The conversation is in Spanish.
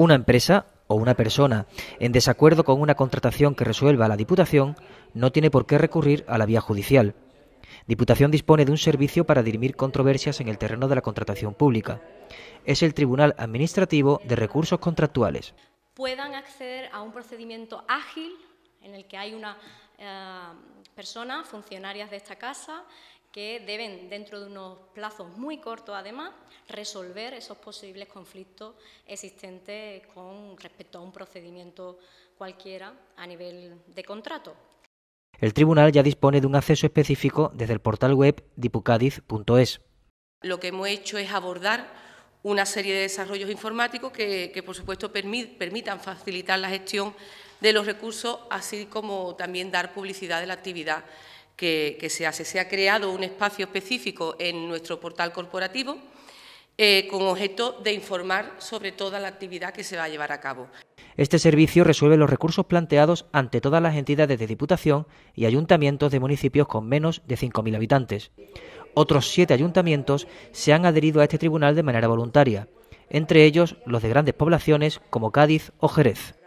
Una empresa o una persona en desacuerdo con una contratación que resuelva la Diputación no tiene por qué recurrir a la vía judicial. Diputación dispone de un servicio para dirimir controversias en el terreno de la contratación pública. Es el Tribunal Administrativo de Recursos Contractuales. Puedan acceder a un procedimiento ágil en el que hay una eh, persona, funcionarias de esta casa que deben, dentro de unos plazos muy cortos además, resolver esos posibles conflictos existentes con respecto a un procedimiento cualquiera a nivel de contrato. El tribunal ya dispone de un acceso específico desde el portal web dipucadiz.es. Lo que hemos hecho es abordar una serie de desarrollos informáticos que, por supuesto, permitan facilitar la gestión de los recursos, así como también dar publicidad de la actividad que, se hace. Se ha creado un espacio específico en nuestro portal corporativo eh, con objeto de informar sobre toda la actividad que se va a llevar a cabo. Este servicio resuelve los recursos planteados ante todas las entidades de Diputación y ayuntamientos de municipios con menos de 5.000 habitantes. Otros siete ayuntamientos se han adherido a este tribunal de manera voluntaria, entre ellos los de grandes poblaciones como Cádiz o Jerez.